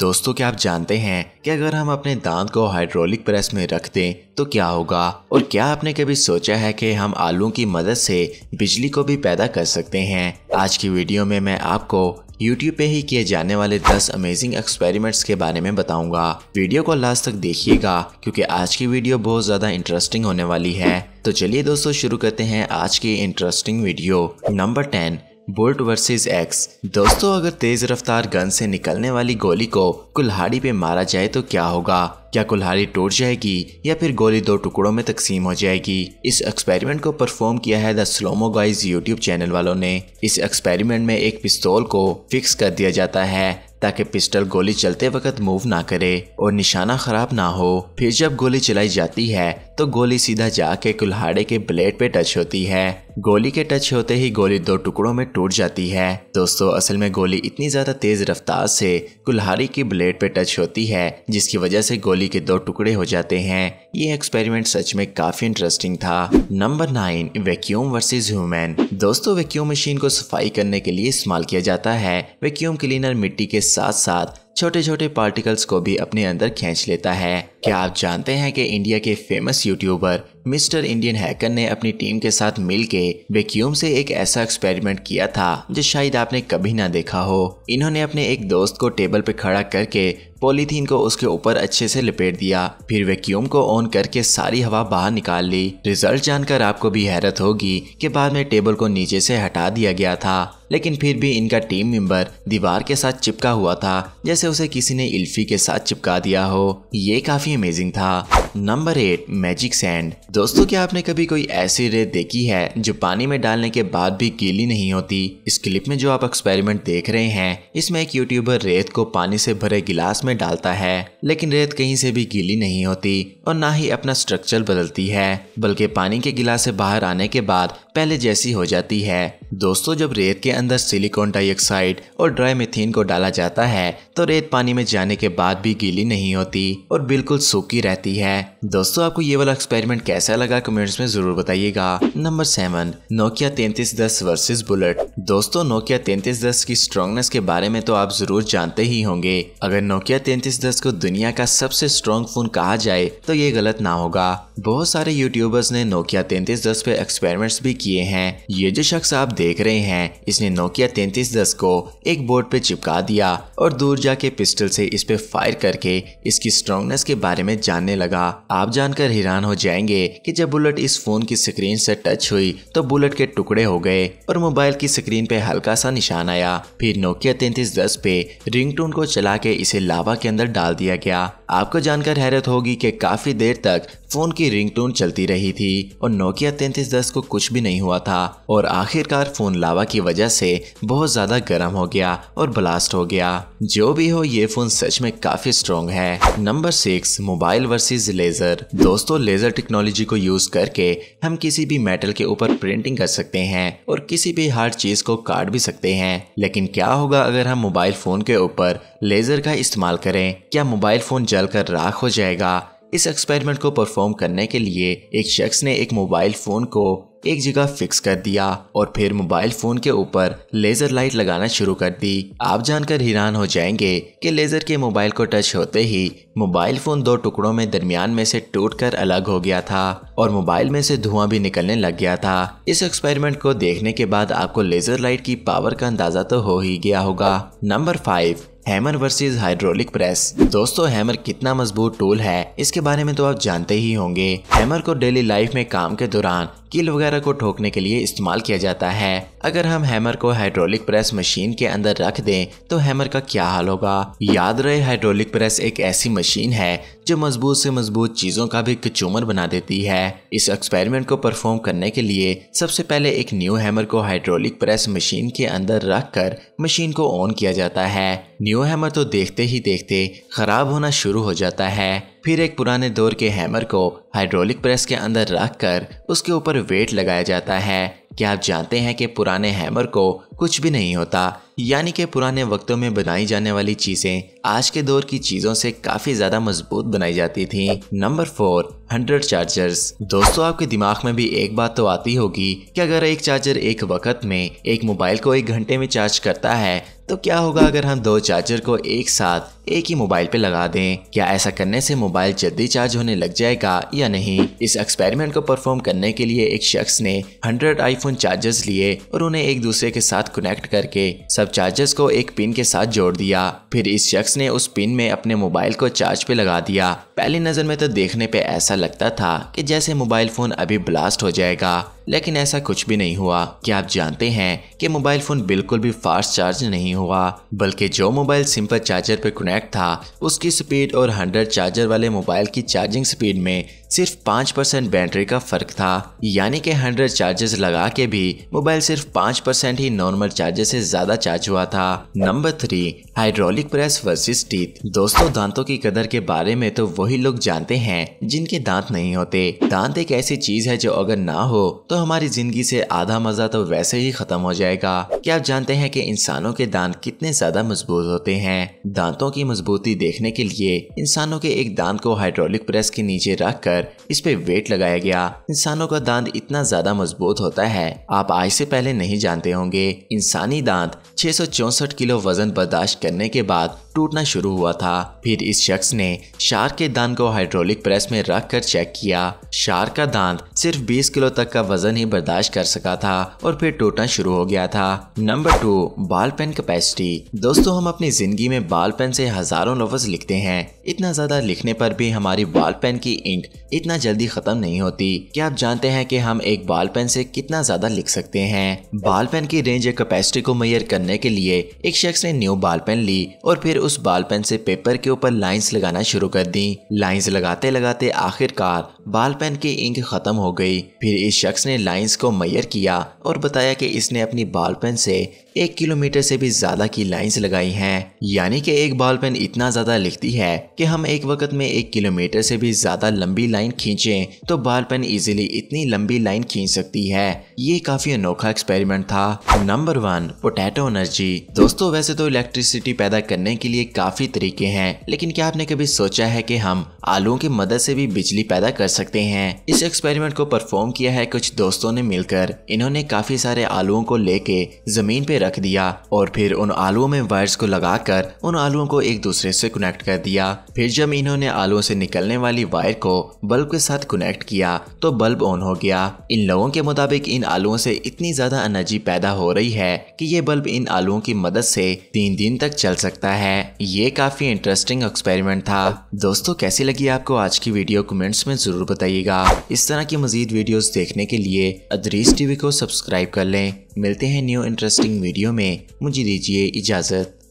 दोस्तों क्या आप जानते हैं कि अगर हम अपने दांत को हाइड्रोलिक प्रेस में रख दें तो क्या होगा और क्या आपने कभी सोचा है कि हम आलू की मदद से बिजली को भी पैदा कर सकते हैं आज की वीडियो में मैं आपको YouTube पे ही किए जाने वाले 10 अमेजिंग एक्सपेरिमेंट्स के बारे में बताऊंगा वीडियो को लास्ट तक देखिएगा क्योंकि आज की वीडियो बहुत ज़्यादा इंटरेस्टिंग होने वाली है तो चलिए दोस्तों शुरू करते हैं आज की interesting video number ten bolt versus axe दोस्तों अगर तेज रफ्तार गन से निकलने वाली गोली को कुल्हाड़ी पे मारा जाए तो क्या होगा क्या कुल्हाड़ी टूट जाएगी या फिर गोली दो टुकड़ों में तकसीम हो जाएगी इस एक्सपेरिमेंट को परफॉर्म किया है the Slow Mo guys YouTube channel वालों ने इस एक्सपेरिमेंट में एक पिस्तौल को फिक्स कर दिया जाता है ताकि पिस्टल गोली चलते वक्त मूव ना करे और निशाना खराब ना हो फिर जब गोली चलाई जाती है तो गोली सीधा जाके कुल्हाड़े के ब्लेड पे टच होती है गोली के टच होते ही गोली दो टुकड़ों में टूट जाती है दोस्तों असल में गोली इतनी ज्यादा तेज रफ्तार से कुल्हाड़ी की ब्लेड पे टच होती है जिसकी वजह से गोली गोली के दो टुकड़े हो जाते हैं ये एक्सपेरिमेंट सच में काफी इंटरेस्टिंग था number nine vacuum versus human दोस्तों वैक्यूम मशीन को सफाई करने के लिए इस्तेमाल किया जाता है वैक्यूम क्लीनर मिट्टी के साथ साथ छोटे छोटे पार्टिकल्स को भी अपने अंदर खींच लेता है क्या आप जानते हैं कि इंडिया के famous YouTuber mister Indian hacker ने अपनी टीम के साथ मिलके वैक्यूम से एक ऐसा एक्सपेरिमेंट किया था जो शायद आपने कभी ना देखा हो इन्होंने अपने एक दोस्त को टेबल पे खड़ा करके पॉलीथीन को उसके ऊपर अच्छे से लपेट दिया फिर वैक्यूम को ऑन करके सारी हवा बाहर निकाल ली रिजल्ट जानकर आपको भी हैरत होगी कि बाद में टेबल को नीचे से हटा दिया गया था लेकिन फिर भी इनका टीम मेंबर दीवार के साथ चिपका हुआ था जैसे उसे किसी ने इल्फी के साथ चिपका दिया हो ये काफी अमेजिंग था नंबर एट मैजिक सैंड दोस्तों क्या आपने कभी कोई ऐसी रेत देखी है जो पानी में डालने के बाद भी गीली नहीं होती इस क्लिप में जो आप एक्सपेरिमेंट देख रहे हैं इसमें एक यूट्यूबर रेत को पानी से भरे गिलास में डालता है लेकिन रेत कहीं से भी गीली नहीं होती और ना ही अपना स्ट्रक्चर बदलती है बल्कि पानी के गिलास से बाहर आने के बाद पहले जैसी हो जाती है दोस्तों जब रेत के अंदर सिलिकॉन डाइऑक्साइड और ड्राई मिथिन को डाला जाता है तो रेत पानी में जाने के बाद भी गीली नहीं होती और बिल्कुल सूखी रहती है दोस्तों आपको ये वाला एक्सपेरिमेंट कैसा लगा कमेंट्स में जरूर बताइएगा नंबर सेवन नोकिया तैतीस दस वर्सेज बुलेट दोस्तों नोकिया तैतीस दस की स्ट्रॉन्गनेस के बारे में तो आप जरूर जानते ही होंगे अगर नोकिया तैतीस दस को दुनिया का सबसे स्ट्रॉन्ग फोन कहा जाए तो ये गलत ना होगा बहुत सारे यूट्यूबर्स ने नोकिया तैतीस दस पे एक्सपेरिमेंट्स भी किए हैं ये जो शख्स आप देख रहे हैं इसने नोकिया तैतीस दस को एक बोर्ड पे चिपका दिया और दूर जाके पिस्टल से इस पे फायर करके इसकी स्ट्रॉन्गनेस के बारे में जानने लगा आप जानकर हैरान हो जाएंगे कि जब बुलेट इस फोन की स्क्रीन से टच हुई तो बुलेट के टुकड़े हो गए और मोबाइल की स्क्रीन पे हल्का सा निशान आया फिर नोकिया तैतीस पे रिंग को चला के इसे लावा के अंदर डाल दिया गया आपको जानकर हैरत होगी कि काफ़ी देर तक फ़ोन की रिंगटोन चलती रही थी और नोकिया तैतीस दस को कुछ भी नहीं हुआ था और आखिरकार फ़ोन लावा की वजह से बहुत ज़्यादा गर्म हो गया और ब्लास्ट हो गया जो भी हो ये फ़ोन सच में काफ़ी स्ट्रॉन्ग है number six mobile versus laser दोस्तों लेज़र टेक्नोलॉजी को यूज़ करके हम किसी भी मेटल के ऊपर प्रिंटिंग कर सकते हैं और किसी भी हार्ड चीज़ को काट भी सकते हैं लेकिन क्या होगा अगर हम मोबाइल फ़ोन के ऊपर लेज़र का इस्तेमाल करें क्या मोबाइल फ़ोन जलकर राख हो जाएगा इस एक्सपेरिमेंट को परफॉर्म करने के लिए एक शख्स ने एक मोबाइल फ़ोन को एक जगह फिक्स कर दिया और फिर मोबाइल फ़ोन के ऊपर लेज़र लाइट लगाना शुरू कर दी आप जानकर हैरान हो जाएंगे कि लेज़र के मोबाइल को टच होते ही मोबाइल फ़ोन दो टुकड़ों में दरमियान में से टूटकर अलग हो गया था और मोबाइल में से धुआं भी निकलने लग गया था इस एक्सपेरिमेंट को देखने के बाद आपको लेज़र लाइट की पावर का अंदाज़ा तो हो ही गया होगा number five hammer versus hydraulic press दोस्तों हैमर कितना मजबूत टूल है इसके बारे में तो आप जानते ही होंगे हैमर को डेली लाइफ में काम के दौरान कील वगैरह को ठोकने के लिए इस्तेमाल किया जाता है अगर हम हैमर को हाइड्रोलिक प्रेस मशीन के अंदर रख दें तो हैमर का क्या हाल होगा याद रहे हाइड्रोलिक प्रेस एक ऐसी मशीन है जो मजबूत से मजबूत चीज़ों का भी कचूमर बना देती है इस एक्सपेरिमेंट को परफॉर्म करने के लिए सबसे पहले एक न्यू हैमर को हाइड्रोलिक प्रेस मशीन के अंदर रख कर मशीन को ऑन किया जाता है न्यू हैमर तो देखते ही देखते खराब होना शुरू हो जाता है फिर एक पुराने दौर के हैमर को हाइड्रोलिक प्रेस के अंदर रख कर उसके ऊपर वेट लगाया जाता है क्या आप जानते हैं कि पुराने हैमर को कुछ भी नहीं होता यानी कि पुराने वक्तों में बनाई जाने वाली चीज़ें आज के दौर की चीज़ों से काफ़ी ज़्यादा मजबूत बनाई जाती थी नंबर फोर हंड्रेड चार्जर्स दोस्तों आपके दिमाग में भी एक बात तो आती होगी कि अगर एक चार्जर एक वक्त में एक मोबाइल को एक घंटे में चार्ज करता है तो क्या होगा अगर हम दो चार्जर को एक साथ एक ही मोबाइल पे लगा दें क्या ऐसा करने से मोबाइल जल्दी चार्ज होने लग जाएगा या नहीं इस एक्सपेरिमेंट को परफॉर्म करने के लिए एक शख्स ने 100 आईफोन चार्जर्स लिए और उन्हें एक दूसरे के साथ कनेक्ट करके सब चार्जर्स को एक पिन के साथ जोड़ दिया फिर इस शख्स ने उस पिन में अपने मोबाइल को चार्ज पे लगा दिया पहली नज़र में तो देखने पे ऐसा लगता था की जैसे मोबाइल फ़ोन अभी ब्लास्ट हो जाएगा लेकिन ऐसा कुछ भी नहीं हुआ क्या आप जानते हैं कि मोबाइल फ़ोन बिल्कुल भी फास्ट चार्ज नहीं हुआ बल्कि जो मोबाइल सिंपल चार्जर पे कनेक्ट कनेक्ट था उसकी स्पीड और 100 चार्जर वाले मोबाइल की चार्जिंग स्पीड में सिर्फ पाँच परसेंट बैटरी का फर्क था यानी कि हंड्रेड चार्जेस लगा के भी मोबाइल सिर्फ पाँच परसेंट ही नॉर्मल चार्जेस से ज्यादा चार्ज हुआ था number three hydraulic press versus teeth दोस्तों दांतों की कदर के बारे में तो वही लोग जानते हैं जिनके दांत नहीं होते दांत एक ऐसी चीज है जो अगर ना हो तो हमारी जिंदगी से आधा मजा तो वैसे ही खत्म हो जाएगा क्या आप जानते हैं कि इंसानों के दांत कितने ज्यादा मजबूत होते हैं दांतों की मजबूती देखने के लिए इंसानों के एक दांत को हाइड्रोलिक प्रेस के नीचे रख कर कर इस पे वेट लगाया गया इंसानों का दांत इतना ज्यादा मजबूत होता है आप आज से पहले नहीं जानते होंगे इंसानी दांत छह किलो वजन बर्दाश्त करने के बाद टूटना शुरू हुआ था फिर इस शख्स ने शार के दांत को हाइड्रोलिक प्रेस में रख कर चेक किया शार का दांत सिर्फ 20 किलो तक का वजन ही बर्दाश्त कर सका था और फिर टूटना शुरू हो गया था number two ball pen capacity दोस्तों हम अपनी जिंदगी में बाल पेन से हजारों लफ्ज लिखते हैं इतना ज्यादा लिखने पर भी हमारी बाल पेन की इंक इतना जल्दी खत्म नहीं होती क्या आप जानते हैं कि हम एक बाल पेन से कितना ज्यादा लिख सकते हैं बाल पेन की रेंज या कैपेसिटी को मैयर करने के लिए एक शख्स ने न्यू बाल पेन ली और फिर उस बाल पेन से पेपर के ऊपर लाइंस लगाना शुरू कर दी लाइंस लगाते लगाते आखिरकार बाल पेन की इंक खत्म हो गई फिर इस शख्स ने लाइंस को मैयर किया और बताया कि इसने अपनी बाल पेन से एक किलोमीटर से भी ज्यादा की लाइंस लगाई हैं यानी कि एक बाल पेन इतना ज्यादा लिखती है कि हम एक वक्त में एक किलोमीटर से भी ज्यादा लंबी लाइन खींचें तो बाल पेन इजिली इतनी लंबी लाइन खींच सकती है ये काफी अनोखा एक्सपेरिमेंट था नंबर वन पोटैटो एनर्जी दोस्तों वैसे तो इलेक्ट्रिसिटी पैदा करने के लिए काफ़ी तरीके हैं लेकिन क्या आपने कभी सोचा है कि हम आलुओं की मदद से भी बिजली पैदा कर सकते हैं इस एक्सपेरिमेंट को परफॉर्म किया है कुछ दोस्तों ने मिलकर इन्होंने काफ़ी सारे आलुओं को लेके ज़मीन पे रख दिया और फिर उन आलुओं में वायर्स को लगाकर उन आलुओं को एक दूसरे से कनेक्ट कर दिया फिर जब इन्होंने आलुओं से निकलने वाली वायर को बल्ब के साथ कनेक्ट किया तो बल्ब ऑन हो गया इन लोगों के मुताबिक इन आलुओं से इतनी ज़्यादा एनर्जी पैदा हो रही है कि ये बल्ब इन आलुओं की मदद से तीन दिन तक चल सकता है ये काफ़ी इंटरेस्टिंग एक्सपेरिमेंट था दोस्तों कैसी लगी आपको आज की वीडियो कमेंट्स में ज़रूर बताइएगा इस तरह की मजीद वीडियो देखने के लिए अदरीस टीवी को सब्सक्राइब कर लें मिलते हैं न्यू इंटरेस्टिंग वीडियो में मुझे दीजिए इजाज़त